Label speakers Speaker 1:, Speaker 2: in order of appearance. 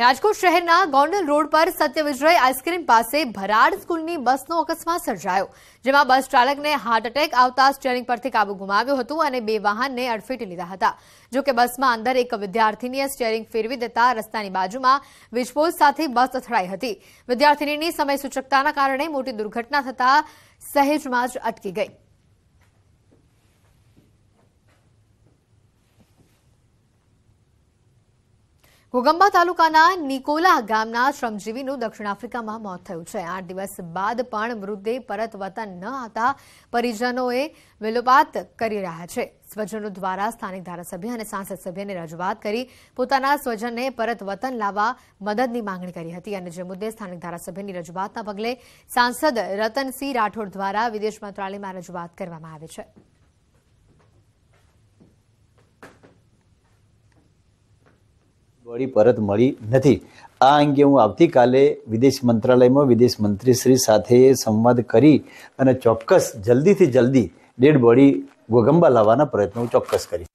Speaker 1: રાજકોટ શહેરના ગોંડલ રોડ પર સત્યવિજય આઈસ્ક્રીમ પાસે ભરાડ સ્કૂલની બસનો અકસ્માત સર્જાયો જેમાં બસ ચાલકને હાર્ટ એટેક આવતા સ્ટીયરિંગ પરથી કાબુ ગુમાવ્યો હતો અને બે વાહનને અડફેટે લીધા હતા જો કે બસમાં અંદર એક વિદ્યાર્થીનીએ સ્ટીયરિંગ ફેરવી દેતા રસ્તાની બાજુમાં વીજપોલ સાથે બસ અથડાઈ હતી વિદ્યાર્થીનીની સમય કારણે મોટી દુર્ઘટના થતા સહેજમાં જ અટકી ગઈ ઘોગંબા તાલુકાના નિકોલા ગામના શ્રમજીવીનું દક્ષિણ આફ્રિકામાં મોત થયું છે આઠ દિવસ બાદ પણ મૃતદેહ પરત વતન ન આવતા પરિજનોએ વિલોપાત કરી રહ્યા છે સ્વજનો દ્વારા સ્થાનિક ધારાસભ્ય અને સાંસદ સભ્યને રજૂઆત કરી પોતાના સ્વજનને પરત વતન લાવવા મદદની માંગણી કરી હતી અને જે મુદ્દે સ્થાનિક ધારાસભ્યની રજૂઆતના પગલે સાંસદ રતનસિંહ રાઠોડ દ્વારા વિદેશ મંત્રાલયમાં રજૂઆત કરવામાં આવી છે
Speaker 2: વળી પરત મળી નથી આ અંગે હું આવતીકાલે વિદેશ મંત્રાલયમાં વિદેશ મંત્રીશ્રી સાથે સંવાદ કરી અને ચોક્કસ જલ્દીથી જલ્દી ડેડ બોડી ગોગંબા લાવવાના પ્રયત્નો હું ચોક્કસ કરીશ